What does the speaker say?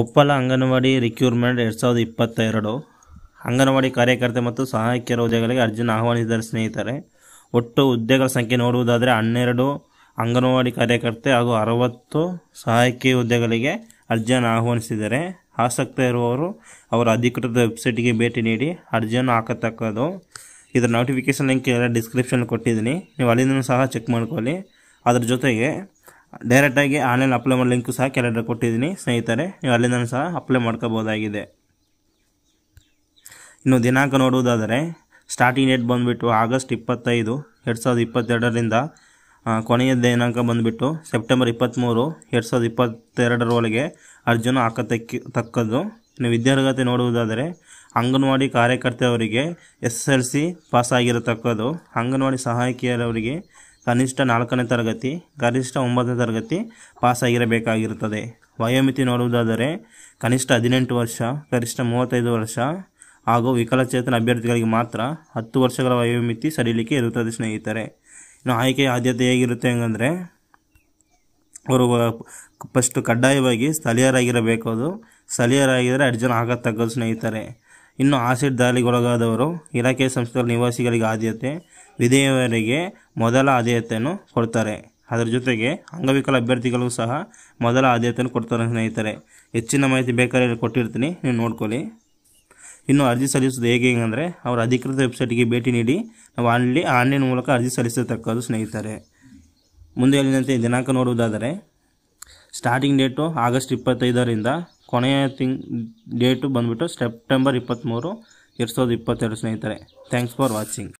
ಕೊಪ್ಪಳ ಅಂಗನವಾಡಿ ರಿಕ್ಯೂರ್ಮೆಂಟ್ ಎರಡು ಸಾವಿರದ ಇಪ್ಪತ್ತೆರಡು ಅಂಗನವಾಡಿ ಕಾರ್ಯಕರ್ತೆ ಮತ್ತು ಸಹಾಯಕಿಯರ ಹುದ್ದೆಗಳಿಗೆ ಅರ್ಜಿಯನ್ನು ಆಹ್ವಾನಿಸಿದ್ದಾರೆ ಸ್ನೇಹಿತರೆ ಒಟ್ಟು ಹುದ್ದೆಗಳ ಸಂಖ್ಯೆ ನೋಡುವುದಾದರೆ ಹನ್ನೆರಡು ಅಂಗನವಾಡಿ ಕಾರ್ಯಕರ್ತೆ ಹಾಗೂ ಅರವತ್ತು ಸಹಾಯಕಿ ಹುದ್ದೆಗಳಿಗೆ ಅರ್ಜಿಯನ್ನು ಆಹ್ವಾನಿಸಿದ್ದಾರೆ ಆಸಕ್ತ ಇರುವವರು ಅವರ ಅಧಿಕೃತ ವೆಬ್ಸೈಟ್ಗೆ ಭೇಟಿ ನೀಡಿ ಅರ್ಜಿಯನ್ನು ಹಾಕತಕ್ಕದು ಇದರ ನೋಟಿಫಿಕೇಷನ್ ಲಿಂಕ್ ಎಲ್ಲ ಡಿಸ್ಕ್ರಿಪ್ಷನ್ ಕೊಟ್ಟಿದ್ದೀನಿ ನೀವು ಅಲ್ಲಿಂದ ಸಹ ಚೆಕ್ ಮಾಡ್ಕೊಳ್ಳಿ ಅದರ ಜೊತೆಗೆ ಡೈರೆಕ್ಟಾಗಿ ಆನ್ಲೈನ್ ಅಪ್ಲೈ ಮಾಡೋ ಲಿಂಕು ಸಹ ಕೆಳಗಡೆ ಕೊಟ್ಟಿದ್ದೀನಿ ಸ್ನೇಹಿತರೆ ನೀವು ಅಲ್ಲಿಂದ ಸಹ ಅಪ್ಲೈ ಮಾಡ್ಕೋಬೋದಾಗಿದೆ ಇನ್ನು ದಿನಾಂಕ ನೋಡುವುದಾದರೆ ಸ್ಟಾರ್ಟಿಂಗ್ ಡೇಟ್ ಬಂದುಬಿಟ್ಟು ಆಗಸ್ಟ್ ಇಪ್ಪತ್ತೈದು ಎರಡು ಸಾವಿರದ ಇಪ್ಪತ್ತೆರಡರಿಂದ ಕೊನೆಯ ದಿನಾಂಕ ಬಂದುಬಿಟ್ಟು ಸೆಪ್ಟೆಂಬರ್ ಇಪ್ಪತ್ತ್ಮೂರು ಎರಡು ಸಾವಿರದ ಇಪ್ಪತ್ತೆರಡರ ಒಳಗೆ ಅರ್ಜುನ ಹಾಕತಕ್ಕಿ ತಕ್ಕದ್ದು ಇನ್ನು ವಿದ್ಯಾರ್ಹತೆ ನೋಡುವುದಾದರೆ ಅಂಗನವಾಡಿ ಕಾರ್ಯಕರ್ತೆಯವರಿಗೆ ಎಸ್ ಎಲ್ ಸಿ ಪಾಸ್ ಆಗಿರತಕ್ಕದ್ದು ಅಂಗನವಾಡಿ ಸಹಾಯಕಿಯರವರಿಗೆ ಕನಿಷ್ಠ ನಾಲ್ಕನೇ ತರಗತಿ ಗರಿಷ್ಠ ಒಂಬತ್ತನೇ ತರಗತಿ ಪಾಸಾಗಿರಬೇಕಾಗಿರುತ್ತದೆ ವಯೋಮಿತಿ ನೋಡುವುದಾದರೆ ಕನಿಷ್ಠ ಹದಿನೆಂಟು ವರ್ಷ ಗರಿಷ್ಠ ಮೂವತ್ತೈದು ವರ್ಷ ಹಾಗೂ ವಿಕಲಚೇತನ ಅಭ್ಯರ್ಥಿಗಳಿಗೆ ಮಾತ್ರ ಹತ್ತು ವರ್ಷಗಳ ವಯೋಮಿತಿ ಸಡಿಲಿಕ್ಕೆ ಇರುತ್ತದೆ ಸ್ನೇಹಿತರೆ ಇನ್ನು ಆಯ್ಕೆಯ ಆದ್ಯತೆ ಹೇಗಿರುತ್ತೆ ಹೆಂಗಂದರೆ ಅವರು ಫಸ್ಟ್ ಕಡ್ಡಾಯವಾಗಿ ಸ್ಥಳೀಯರಾಗಿರಬೇಕು ಅದು ಸ್ಥಳೀಯರಾಗಿದ್ದರೆ ಅರ್ಜಿ ತಕ್ಕದು ಸ್ನೇಹಿತರೆ ಇನ್ನು ಆಸಿಡ್ ದಾಳಿಗೊಳಗಾದವರು ಇಲಾಖೆ ಸಂಸ್ಥೆಗಳ ನಿವಾಸಿಗಳಿಗೆ ಆದ್ಯತೆ ವಿಧೇಯವರಿಗೆ ಮೊದಲ ಆದ್ಯತೆಯನ್ನು ಕೊಡ್ತಾರೆ ಅದರ ಜೊತೆಗೆ ಅಂಗವಿಕಲ ಅಭ್ಯರ್ಥಿಗಳು ಸಹ ಮೊದಲ ಆದ್ಯತೆಯನ್ನು ಕೊಡ್ತಾರೆ ಸ್ನೇಹಿತರೆ ಹೆಚ್ಚಿನ ಮಾಹಿತಿ ಬೇಕಾದ್ರೆ ಕೊಟ್ಟಿರ್ತೀನಿ ನೀವು ನೋಡ್ಕೊಳ್ಳಿ ಇನ್ನು ಅರ್ಜಿ ಸಲ್ಲಿಸೋದು ಹೇಗೆ ಅಂದರೆ ಅವರ ಅಧಿಕೃತ ವೆಬ್ಸೈಟ್ಗೆ ಭೇಟಿ ನೀಡಿ ನಾವು ಆನ್ಲಿ ಆನ್ಲೈನ್ ಮೂಲಕ ಅರ್ಜಿ ಸಲ್ಲಿಸತಕ್ಕದ್ದು ಸ್ನೇಹಿತರೆ ಮುಂದೆ ಹೇಳಿದಂತೆ ದಿನಾಂಕ ನೋಡುವುದಾದರೆ ಸ್ಟಾರ್ಟಿಂಗ್ ಡೇಟು ಆಗಸ್ಟ್ ಇಪ್ಪತ್ತೈದರಿಂದ ಕೊನೆಯ ತಿಂಗ್ ಡೇಟು ಬಂದುಬಿಟ್ಟು ಸೆಪ್ಟೆಂಬರ್ ಇಪ್ಪತ್ತ್ಮೂರು ಎರಡು ಸಾವಿರದ ಇಪ್ಪತ್ತೆರಡು ಸ್ನೇಹಿತರೆ ಥ್ಯಾಂಕ್ಸ್ ಫಾರ್ ವಾಚಿಂಗ್